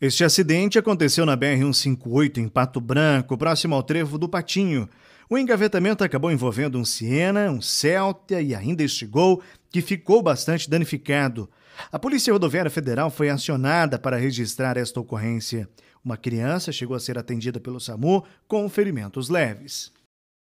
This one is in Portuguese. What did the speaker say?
Este acidente aconteceu na BR-158, em Pato Branco, próximo ao trevo do Patinho. O engavetamento acabou envolvendo um Siena, um Celta e ainda este Gol, que ficou bastante danificado. A Polícia Rodoviária Federal foi acionada para registrar esta ocorrência. Uma criança chegou a ser atendida pelo SAMU com ferimentos leves.